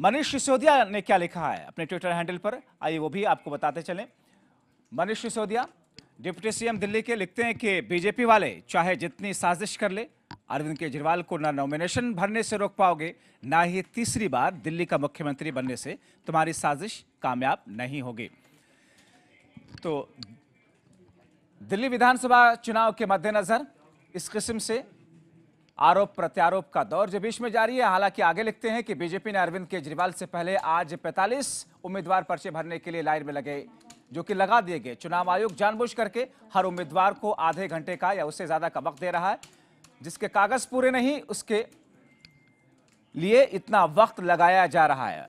मनीष सिसोदिया ने क्या लिखा है अपने ट्विटर हैंडल पर आइए वो भी आपको बताते चलें मनीष सिसोदिया डिप्टी सीएम दिल्ली के लिखते हैं कि बीजेपी वाले चाहे जितनी साजिश कर ले अरविंद केजरीवाल को ना नॉमिनेशन भरने से रोक पाओगे ना ही तीसरी बार दिल्ली का मुख्यमंत्री बनने से तुम्हारी साजिश कामयाब नहीं होगी तो दिल्ली विधानसभा चुनाव के मद्देनजर इस किस्म से आरोप प्रत्यारोप का दौर जो बीच में जारी है हालांकि आगे लिखते हैं कि बीजेपी ने अरविंद केजरीवाल से पहले आज 45 उम्मीदवार पर्चे भरने के लिए लाइन में लगे जो कि लगा दिए गए चुनाव आयोग जानबूझ करके हर उम्मीदवार को आधे घंटे का या उससे ज्यादा का वक्त दे रहा है जिसके कागज पूरे नहीं उसके लिए इतना वक्त लगाया जा रहा है